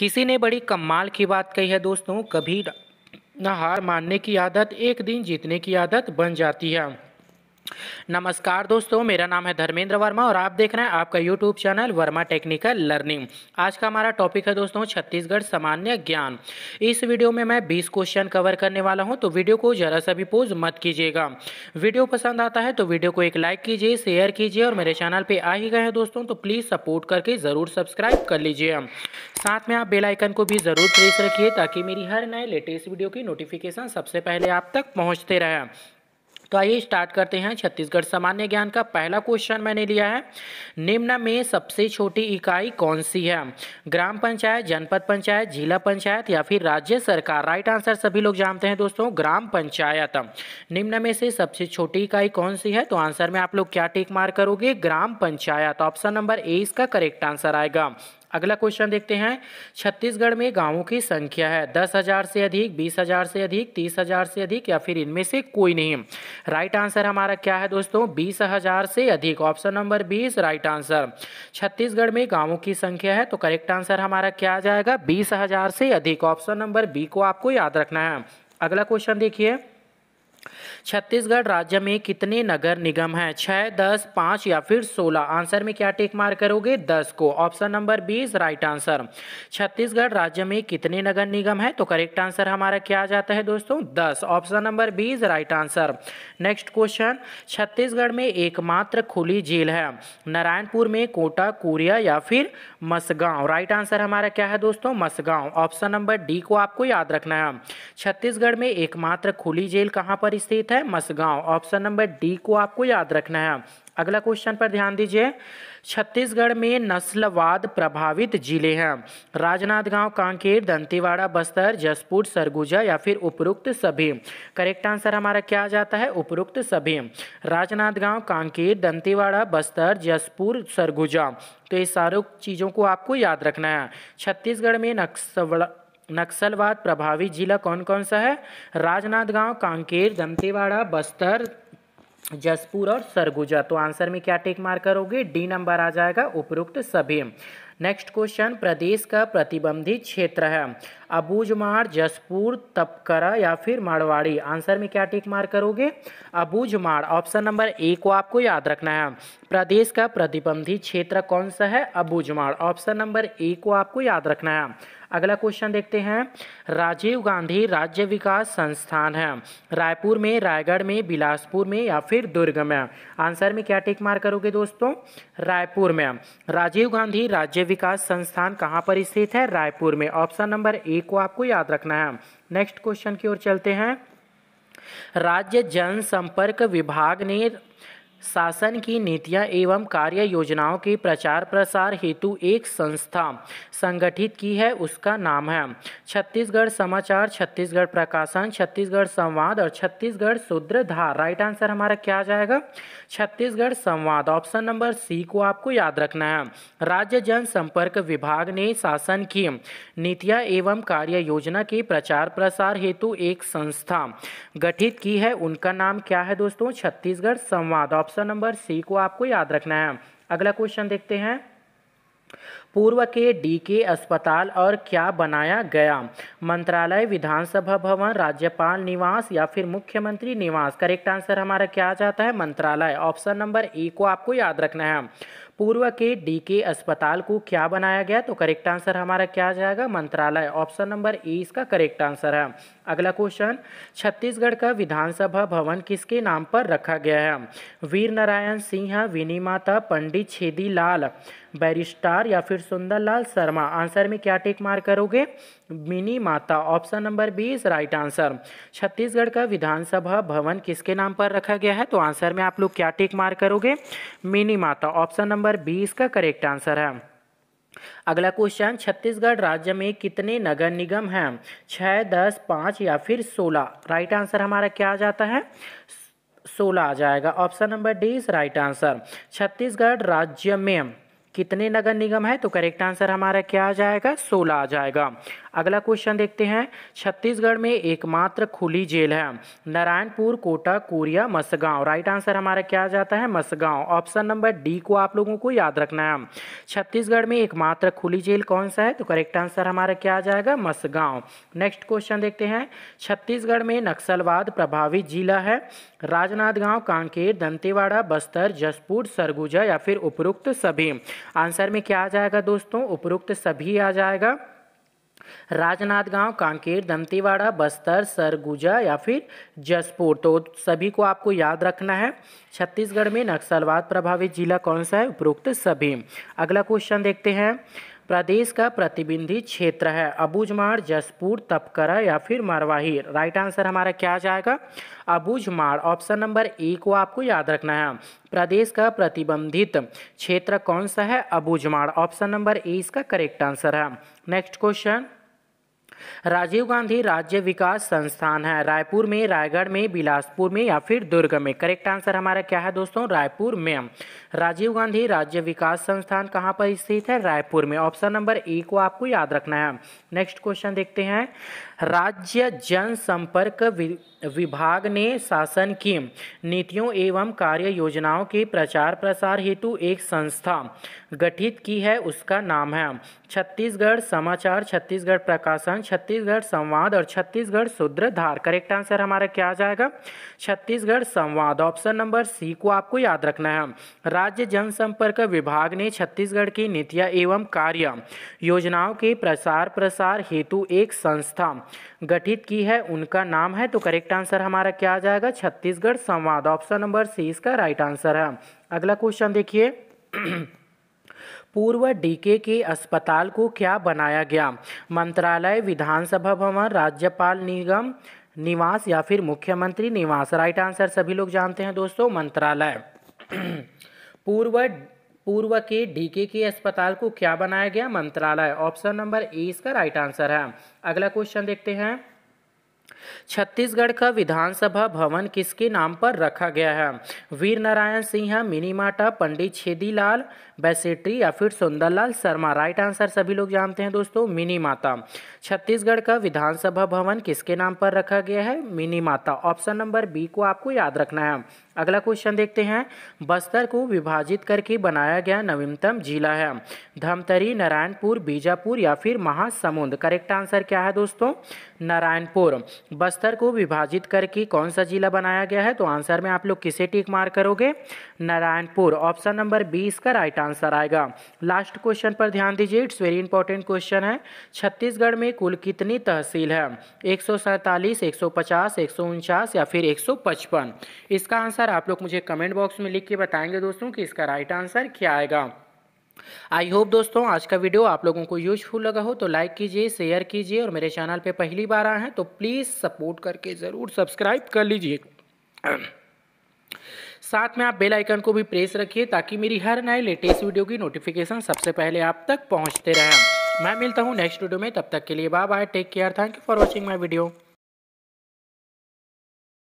किसी ने बड़ी कमाल की बात कही है दोस्तों कभी न हार मानने की आदत एक दिन जीतने की आदत बन जाती है नमस्कार दोस्तों मेरा नाम है धर्मेंद्र वर्मा और आप देख रहे हैं आपका YouTube channel Verma technical learning आज का हमारा टॉपिक है दोस्तों छत्तीसगढ़ सामान्य ज्ञान इस वीडियो में मैं बीस क्वेश्चन कवर करने वाला हूँ तो वीडियो को जरा सा भी पोज मत कीजिएगा वीडियो पसंद आता है तो वीडियो को एक लाइक कीजिए शेयर कीजिए और मेरे चैनल पर आ ही गए हैं दोस्तों तो प्लीज़ सपोर्ट करके ज़रूर सब्सक्राइब कर लीजिए साथ में आप बेलाइकन को भी ज़रूर प्रेस रखिए ताकि मेरी हर नए लेटेस्ट वीडियो की नोटिफिकेशन सबसे पहले आप तक पहुँचते रहे तो आइए स्टार्ट करते हैं छत्तीसगढ़ सामान्य ज्ञान का पहला क्वेश्चन मैंने लिया है निम्न में सबसे छोटी इकाई कौन सी है ग्राम पंचायत जनपद पंचायत जिला पंचायत या फिर राज्य सरकार राइट आंसर सभी लोग जानते हैं दोस्तों ग्राम पंचायत निम्न में से सबसे छोटी इकाई कौन सी है तो आंसर में आप लोग क्या टेक मार करोगे gram panchayat option number A इसका करेक्ट आंसर आएगा अगला क्वेश्चन देखते हैं छत्तीसगढ़ में गांवों की संख्या है दस हज़ार से अधिक बीस हज़ार से अधिक तीस हज़ार से अधिक या फिर इनमें से कोई नहीं राइट आंसर हमारा क्या है दोस्तों बीस हज़ार से अधिक ऑप्शन नंबर बीस राइट आंसर छत्तीसगढ़ में गाँवों की संख्या है तो करेक्ट आंसर हमारा क्या आ जाएगा बीस हज़ार से अधिक ऑप्शन नंबर बी को आपको याद रखना है अगला क्वेश्चन देखिए छत्तीसगढ़ राज्य में कितने नगर निगम हैं छः दस पाँच या फिर सोलह आंसर में क्या टेक मार करोगे दस को option number is right answer Chhattisgarh राज्य में कितने नगर निगम हैं तो करेक्ट आंसर हमारा क्या आ जाता है दोस्तों दस option number is right answer next question Chhattisgarh में एकमात्र खुली झील है नारायणपुर में कोटा कोरिया या फिर मसगांव राइट आंसर हमारा क्या है दोस्तों मसगांव ऑप्शन नंबर डी को आपको याद रखना है छत्तीसगढ़ में एकमात्र खुली झील कहाँ पर पर स्थित है मसगांव ऑप्शन नंबर डी को आपको याद रखना है अगला क्वेश्चन पर ध्यान दीजिए छत्तीसगढ़ में नस्लवाद प्रभावित जिले हैं राजनांदगांव कांकेर दंतेवाड़ा बस्तर जसपुर सरगुजा या फिर उपरोक्त सभी करेक्ट आंसर हमारा क्या आ जाता है उपरोक्त सभी राजनांदगांव कांकेर दंतेवाड़ा बस्तर जसपुर सरगुजा तो ये सारों चीज़ों को आपको याद रखना है छत्तीसगढ़ में नक्सल नक्सलवाद प्रभावी जिला कौन कौन सा है राजनांदगांव कांकेर दंतेवाड़ा बस्तर जसपुर और सरगुजा तो आंसर में क्या टेक मार करोगे डी नंबर आ जाएगा उपरोक्त सभी नेक्स्ट क्वेश्चन प्रदेश का प्रतिबंधित क्षेत्र है अबूझमाड़ जसपुर तपकरा या फिर मारवाड़ी आंसर में क्या टिक मार करोगे अबूझमाड़ ऑप्शन नंबर ए को आपको याद रखना है प्रदेश का प्रतिबंधित क्षेत्र कौन सा है अबूझमाड़ ऑप्शन नंबर ए को आपको याद रखना है अगला क्वेश्चन देखते हैं राजीव गांधी राज्य विकास संस्थान है रायपुर में रायगढ़ में बिलासपुर में या फिर दुर्ग में आंसर में क्या टिक मार करोगे दोस्तों रायपुर में राजीव गांधी राज्य विकास संस्थान कहाँ पर स्थित है रायपुर में ऑप्शन नंबर ए को आपको याद रखना है नेक्स्ट क्वेश्चन की ओर चलते हैं राज्य जनसंपर्क विभाग ने शासन की नीतियां एवं कार्य योजनाओं के प्रचार प्रसार हेतु एक संस्था संगठित की है उसका नाम है छत्तीसगढ़ समाचार छत्तीसगढ़ प्रकाशन छत्तीसगढ़ संवाद और छत्तीसगढ़ शूद्रधार राइट आंसर हमारा क्या आ जाएगा छत्तीसगढ़ संवाद ऑप्शन नंबर सी को आपको याद रखना है राज्य जनसंपर्क विभाग ने शासन की नीतियाँ एवं कार्य योजना के प्रचार प्रसार हेतु एक संस्था गठित की है उनका नाम क्या है दोस्तों छत्तीसगढ़ संवाद ऑप्शन ऑप्शन नंबर सी को आपको याद रखना है अगला क्वेश्चन देखते हैं पूर्व के डी के अस्पताल और क्या बनाया गया मंत्रालय विधानसभा भवन राज्यपाल निवास या फिर मुख्यमंत्री निवास करेक्ट आंसर हमारा क्या आ जाता है मंत्रालय ऑप्शन नंबर ए को आपको याद रखना है पूर्व के डी के अस्पताल को क्या बनाया गया तो करेक्ट आंसर हमारा क्या जाएगा मंत्रालय ऑप्शन नंबर ए इसका करेक्ट आंसर है अगला क्वेश्चन छत्तीसगढ़ का विधानसभा भवन किसके नाम पर रखा गया है वीर नारायण सिंह विनी माता पंडित छेदी लाल बैरिस्टार या फिर सुंदरलाल शर्मा आंसर में क्या टेक मार करोगे Mini Mata option number B is right answer Chhattisgarh का विधानसभा भवन किसके नाम पर रखा गया है तो आंसर में आप लोग क्या टिक मार करोगे Mini Mata option number B इसका करेक्ट आंसर है अगला क्वेश्चन छत्तीसगढ़ राज्य में कितने नगर निगम हैं छः दस पाँच या फिर सोलह राइट आंसर हमारा क्या आ जाता है सोलह आ जाएगा option number D is right answer Chhattisgarh राज्य में कितने नगर निगम है तो करेक्ट आंसर हमारा क्या आ जाएगा सोलह आ जाएगा अगला क्वेश्चन देखते हैं छत्तीसगढ़ में एकमात्र खुली जेल है नारायणपुर कोटा कोरिया मसगांव राइट आंसर हमारा क्या आ जाता है मसगांव ऑप्शन नंबर डी को आप लोगों को याद रखना है छत्तीसगढ़ में एकमात्र खुली जेल कौन सा है तो करेक्ट आंसर हमारा क्या आ जाएगा मसगांव नेक्स्ट क्वेश्चन देखते हैं छत्तीसगढ़ में नक्सलवाद प्रभावित जिला है राजनांदगांव कांकेर दंतेवाड़ा बस्तर जसपुर सरगुजा या फिर उपरोक्त सभी आंसर में क्या आ जाएगा दोस्तों उपरोक्त सभी आ जाएगा राजनांदगांव कांकेर दंतीवाड़ा बस्तर सरगुजा या फिर जसपुर तो सभी को आपको याद रखना है छत्तीसगढ़ में नक्सलवाद प्रभावित जिला कौन सा है उपरोक्त सभी अगला क्वेश्चन देखते हैं प्रदेश का प्रतिबंधित क्षेत्र है अबूझमाड़ जसपुर तपकरा या फिर मारवाही राइट आंसर हमारा क्या आ जाएगा अबूझमाड़ ऑप्शन नंबर ए को आपको याद रखना है प्रदेश का प्रतिबंधित क्षेत्र कौन सा है अबूझमाड़ ऑप्शन नंबर ए इसका करेक्ट आंसर है नेक्स्ट क्वेश्चन राजीव गांधी राज्य विकास संस्थान है रायपुर में रायगढ़ में बिलासपुर में या फिर दुर्ग में करेक्ट आंसर हमारा क्या है दोस्तों रायपुर में राजीव गांधी राज्य विकास संस्थान कहाँ पर स्थित है रायपुर में ऑप्शन नंबर ए को आपको याद रखना है नेक्स्ट क्वेश्चन देखते हैं राज्य जनसंपर्क विभाग ने शासन की नीतियों एवं कार्य योजनाओं के प्रचार प्रसार हेतु एक संस्था गठित की है उसका नाम है छत्तीसगढ़ समाचार छत्तीसगढ़ प्रकाशन छत्तीसगढ़ संवाद और छत्तीसगढ़ धार करेक्ट आंसर हमारा क्या आ जाएगा छत्तीसगढ़ संवाद ऑप्शन नंबर सी को आपको याद रखना है राज्य जनसंपर्क विभाग ने छत्तीसगढ़ की नीतियाँ एवं कार्य योजनाओं के प्रसार प्रसार हेतु एक संस्था गठित की है उनका नाम है तो करेक्ट आंसर हमारा क्या आ जाएगा छत्तीसगढ़ संवाद ऑप्शन नंबर सी इसका राइट आंसर है अगला क्वेश्चन देखिए पूर्व डीके के अस्पताल को क्या बनाया गया मंत्रालय विधानसभा भवन राज्यपाल निगम निवास या फिर मुख्यमंत्री निवास राइट आंसर सभी लोग जानते हैं दोस्तों मंत्रालय पूर्व पूर्व के डीके के अस्पताल को क्या बनाया गया मंत्रालय ऑप्शन नंबर ए इसका राइट आंसर है अगला क्वेश्चन देखते हैं छत्तीसगढ़ का विधानसभा भवन किसके नाम पर रखा गया है वीर नारायण सिंह मिनीमाटा पंडित छेदीलाल बैसेट्री या फिर सुंदरलाल शर्मा राइट आंसर सभी लोग जानते हैं दोस्तों मिनी माता छत्तीसगढ़ का विधानसभा भवन किसके नाम पर रखा गया है mini Mata option number B को आपको याद रखना है अगला क्वेश्चन देखते हैं बस्तर को विभाजित करके बनाया गया नवीनतम जिला है धमतरी नारायणपुर बीजापुर या फिर महासमुंद करेक्ट आंसर क्या है दोस्तों नारायणपुर बस्तर को विभाजित करके कौन सा जिला बनाया गया है तो आंसर में आप लोग किसे टिक मार करोगे नारायणपुर ऑप्शन नंबर बी इसका राइट आंसर आएगा लास्ट क्वेश्चन पर ध्यान दीजिए इट्स वेरी इंपॉर्टेंट क्वेश्चन है छत्तीसगढ़ में कुल कितनी तहसील है एक सौ सैंतालीस एक सौ पचास एक सौ उनचास या फिर एक सौ पचपन इसका आंसर आंसर आप लोग मुझे कमेंट बॉक्स में लिख के बताएंगे दोस्तों कि इसका राइट आंसर क्या आएगा आई होप दोस्तों आज का वीडियो आप लोगों को यूजफुल लगा हो तो लाइक कीजिए शेयर कीजिए और मेरे चैनल पे पहली बार आए हैं तो प्लीज़ सपोर्ट करके ज़रूर सब्सक्राइब कर लीजिए साथ में आप बेल आइकन को भी प्रेस रखिए ताकि मेरी हर नए लेटेस्ट वीडियो की नोटिफिकेशन सबसे पहले आप तक पहुंचते रहें मैं मिलता हूं नेक्स्ट वीडियो में तब तक के लिए bye bye take care thank you for watching my video